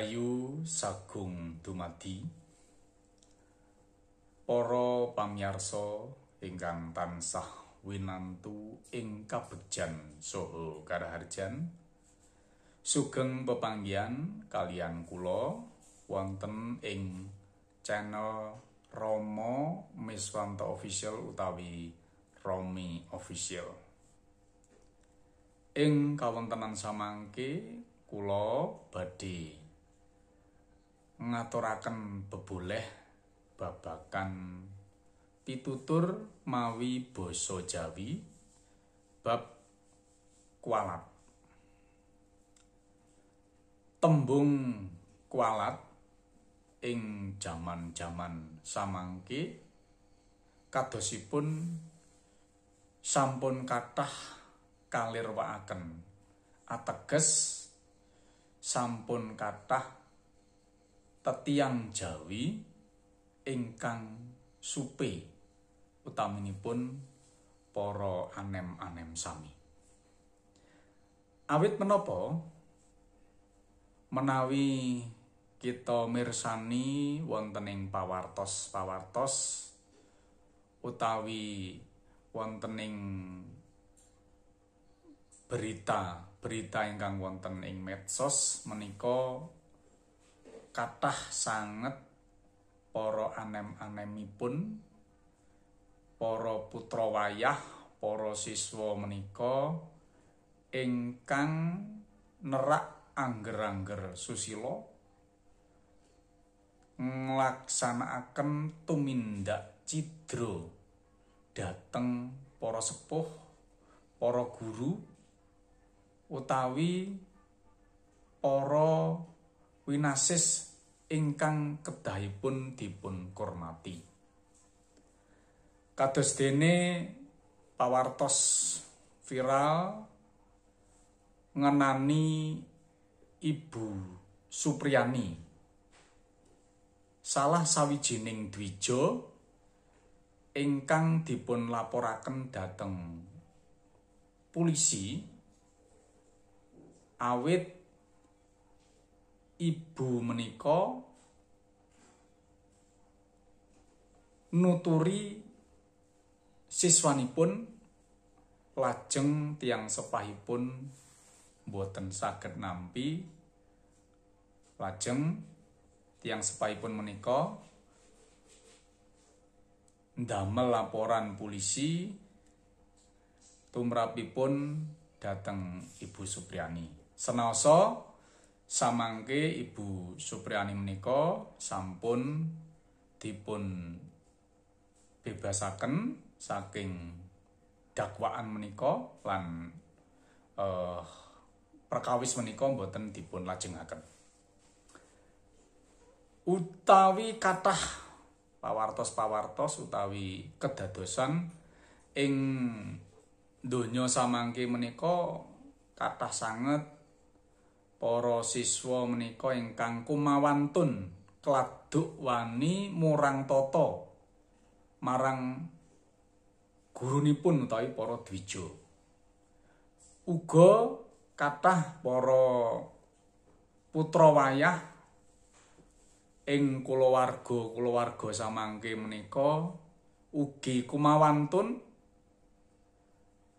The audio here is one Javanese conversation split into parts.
Rahayu Sagung Dumadi Para pamiyarsa ingkang tansah winantu ing kabegjan saha karaharjan sugeng pepanggihan kalian kula wonten ing channel Romo Miswanto Official utawi Romi Official ing kawontenan samangke kula badhe ngaturaken beboleh babakan titutur mawi basa Jawi bab kualat tembung kualat ing jaman-jaman samangke kadosipun sampun kathah kalirwaaken ateges sampun kathah tetiang Jawi ingkang supe utaminipun para anem-anem sami. Awit menapa menawi kita mirsani wonten ing pawartos-pawartos utawi wonten ing berita berita ingkang wonten ing medsos menika Katah sanget para anem-anemipun para putra wayah para siswa menika ingkang nerak angger-angger susila nglaksanakaken tumindak cidra dhateng para sepuh para guru utawi para winasis ingkang kedahipun dipun kurnati. Kados dene pawartos viral ngenani Ibu Supriyani. Salah sawijining dwija ingkang dipun laporaken dateng polisi awit ibu menika nuturi siswani pun, lajeng tiang sepahipun boten saged nampi lajeng tiang sepahipun menika ndamel laporan polisi tumrapipun datang Ibu Supriani, Senoso samangke Ibu Supriyani menika sampun dipun bebasaken saking dakwaan menika lan eh, perkawis menika mboten dipun lajengaken. Utawi kathah pawartos-pawartos utawi kedadosan ing donya samangke menika kathah sanget para siswa menika ingkang kumawantun kladuk wani murang tata marang gurunipun utawi para dwija uga kathah para putra wayah ing kulawarga kulawarga samangke menika ugi kumawantun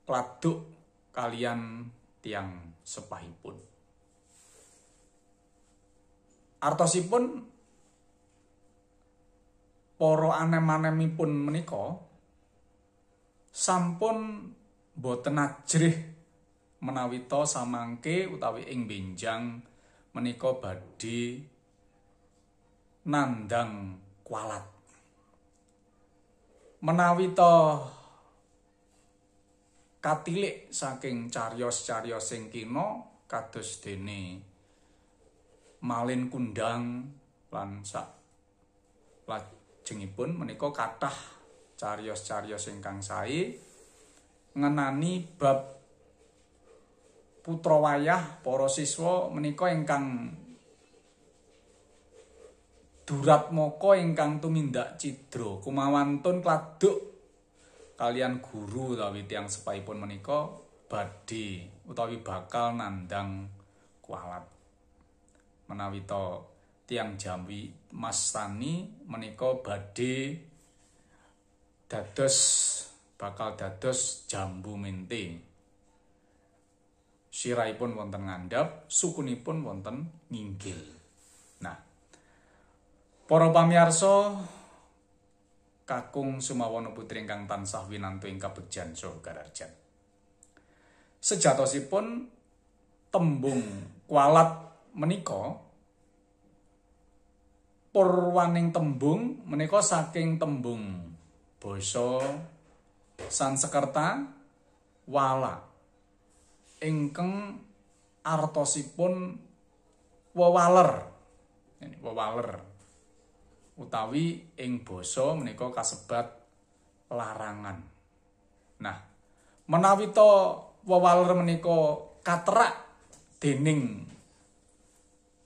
kladuk kalian tiang sepahipun. artosipun poro anem-anemipun menika sampun boten ajrih menawita samangke utawi ing benjang menika badhe nandang kualat menawita katilik saking cariyos-cariyos sing kina kados dene malin kundang Lansak, sak lajengipun menika kathah Carios-carios ingkang sae ngenani bab putra wayah para siswa menika ingkang durat ingkang tumindak cidra kumawantun kladuk kalian guru utawi tiyang sepaipun menika badhe utawi bakal nandang kualat menawita tiang jamwi, mas tani, menika badhe dados bakal dados jambu minti sirai pun wonten ngandap sukunipun wonten nginggil nah poro pamiarsa kakung sumawono putri ingkang tansah winantu ing kabegjan so gararjan sejatosipun tembung kualat menika purwaning tembung menika saking tembung basa Sanskerta wala ingkang artosipun wewaler wewaler utawi ing basa menika kasebat larangan nah menawi to wewaler menika katerak dening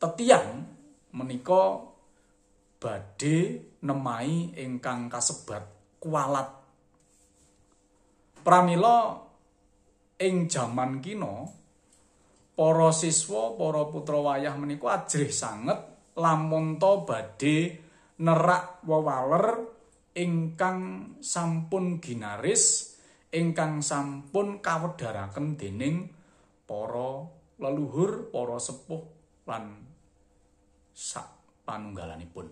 tetiang menika badhe nemai ingkang kasebat kualat pramila ing jaman kino para siswa para putra wayah menika ajrih sanget lamun to badhe nerak wawaler ingkang sampun ginaris ingkang sampun kawedaraken dening para leluhur para sepuh lan sak panunggalanipun.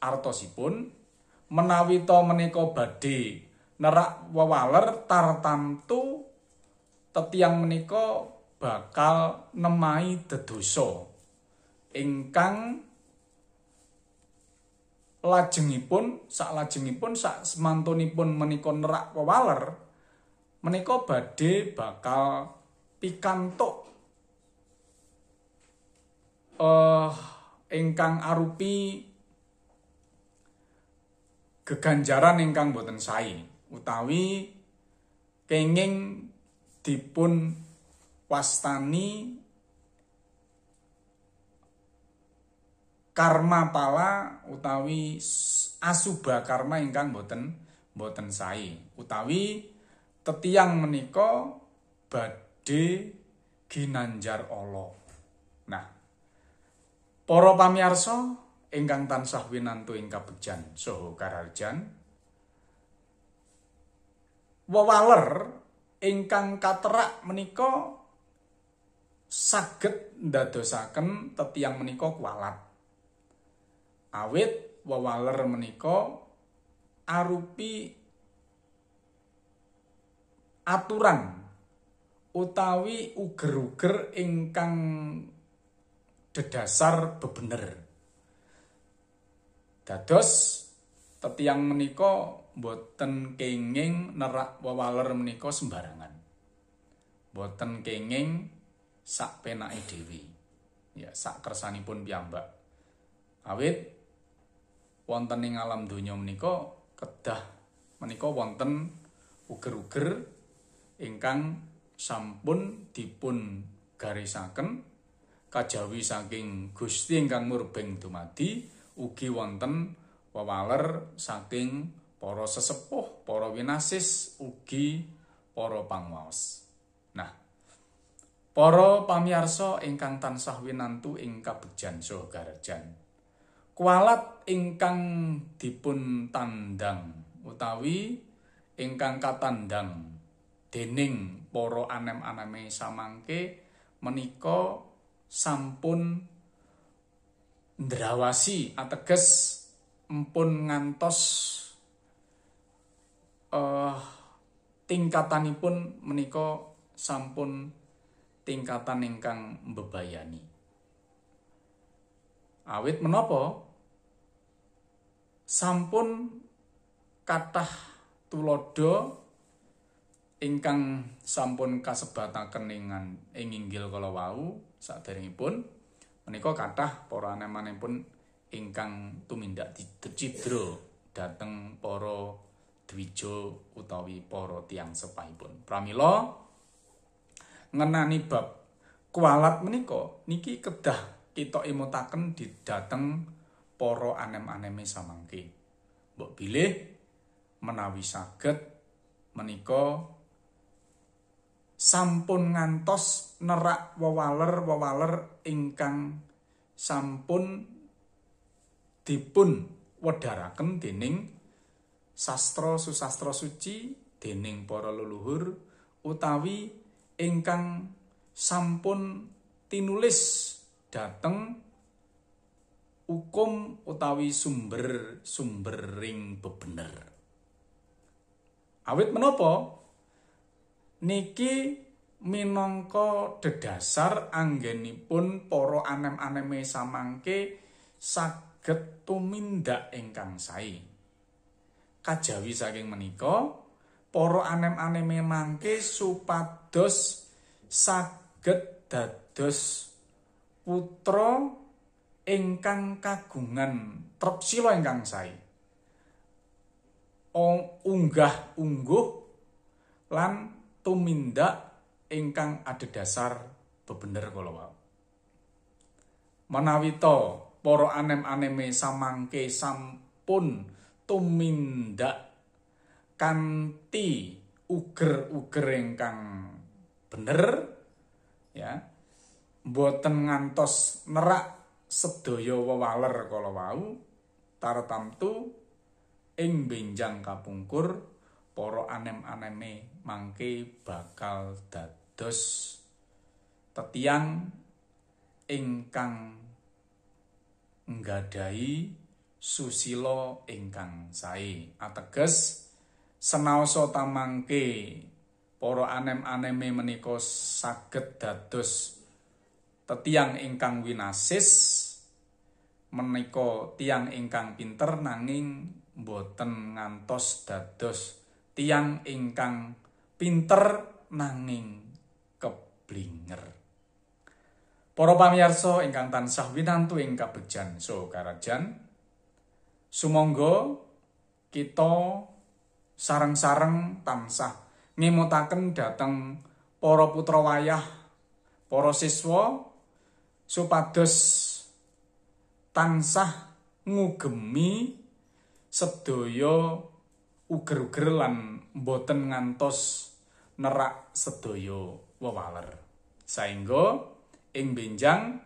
Artosipun menawi to menika badhe nerak wawaler tartantu tetiang menika bakal nemai dedosa ingkang lajengipun sak lajengipun sak semantunipun menika nerak wewaler menika badhe bakal pikantuk eh ingkang arupi keganjaran ingkang boten sae utawi kenging dipun wastani karma pala utawi asuba karma ingkang boten boten sae utawi tetiang menika badhe ginanjar Allah nah Para pamiyarsa ingkang tansah winantu ing kabejan saha kararjan. Wawaler ingkang katerak menika saged ndadosaken tetiang menika kualat. Awit wawaler menika arupi aturan utawi uger-uger ingkang -uger dedasar bebener. Dados tetiang menika boten kenging nerak wawaler menika sembarangan. Boten kenging sak penake dhewe. Ya, sak kersanipun piyambak. Awit wonten ing alam donya menika kedah menika wonten uger-uger ingkang sampun dipun garisaken kajawi saking Gusti ingkang murbeng dumadi ugi wonten wewaler saking para sesepuh, para winasis ugi para pangwaos. Nah, para pamirsa ingkang tansah winantu ing kabejan Sohgarjan. Kualat ingkang dipuntandang utawi ingkang katandang dening para anem-aneme samangke menika sampun ndrawasi ateges empun ngantos eh tingkatanipun menika sampun tingkatan ingkang mbebayani awit menapa sampun kathah tulodo ingkang sampun kasebataken ing inggil kala wau saderengipun menika kathah para anemanipun ingkang tumindak di dicidro dateng para dwija utawi para tiang sepahipun pramila ngenani bab kualat menika niki kedah kita imutaken didateng para anem-aneme samangke mbok bilih menawi saged menika sampun ngantos nerak wewaler wewaler ingkang sampun dipun wedaraken dening sastra susastra suci dening para leluhur utawi ingkang sampun tinulis dateng hukum utawi sumber sumbering bebener awit menopo niki minangka dedasar anggenipun para anem-aneme samangke saged tumindak ingkang sae. Kajawi saking menika, para anem-aneme mangke supados saged dados putra ingkang kagungan trepsila ingkang sae. Ong unggah ungguh lan tumindak ingkang ada dasar bebener kula wau. Menawi para anem-aneme samangke sampun tumindak ...kanti... uger-uger ingkang bener ya. Mboten ngantos nerak sedaya wewaler kala tartamtu ing benjang kapungkur para anem-aneme mangke bakal dados tetiang ingkang nggadahi susila ingkang sae ateges senaosa tamangke para anem-aneme menika saged dados tetiang ingkang winasis menika tiang ingkang pinter nanging boten ngantos dados tiang ingkang pinter nanging keblinger. Para pamirsa ingkang tansah winantu ing kabejan so karajan, sumangga kita sareng-sareng tansah ngemutaken dateng, para putra wayah, para siswa supados tansah ngugemi sedaya uger-uger lan mboten ngantos nerak sedaya wewaler. Saengga ing benjang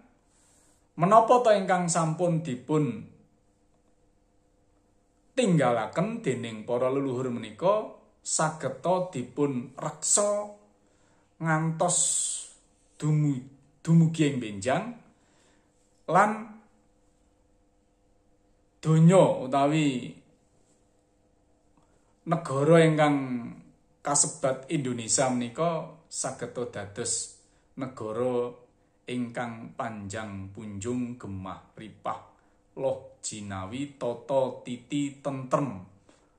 menapa to ingkang sampun dipun tinggalaken dening para leluhur menika saged to dipun reksa ngantos dumugi ing benjang lan donya utawi negara ingkang kasebat Indonesia menika saged dados negara ingkang panjang punjung gemah ripah loh jinawi tata titi tentrem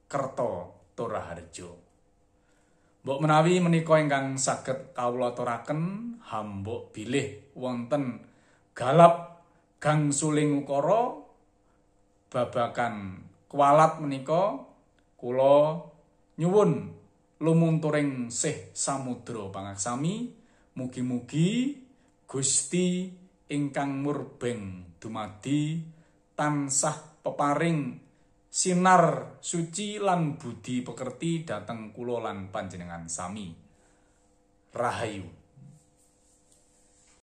kerto toraharjo mbok menawi menika ingkang saged kawula toraken, hambok bilih wonten galap gang suling ukara babakan kualat menika kula nyuwun lumunturing sih samudra pangaksami mugi-mugi Gusti ingkang murbeng dumadi tansah peparing sinar suci lan budi pekerti dateng kula lan panjenengan sami rahayu